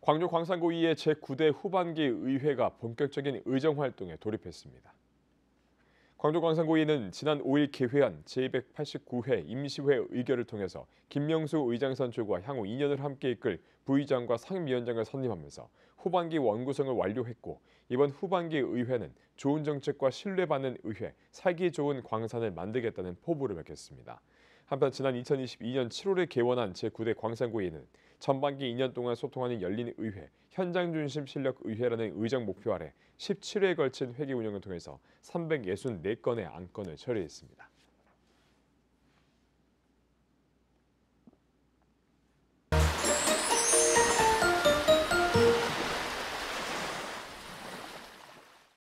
광주 광산구의회 제9대 후반기 의회가 본격적인 의정활동에 돌입했습니다. 광주 광산구의회는 지난 5일 개회한 제289회 임시회 의결을 통해서 김명수 의장 선출과 향후 2년을 함께 이끌 부의장과 상임위원장을 선임하면서 후반기 원구성을 완료했고 이번 후반기 의회는 좋은 정책과 신뢰받는 의회, 살기 좋은 광산을 만들겠다는 포부를 밝혔습니다. 한편 지난 2022년 7월에 개원한 제9대 광산고위회는 전반기 2년 동안 소통하는 열린 의회, 현장 중심 실력 의회라는 의정 목표 아래 17회에 걸친 회기 운영을 통해서 364건의 안건을 처리했습니다.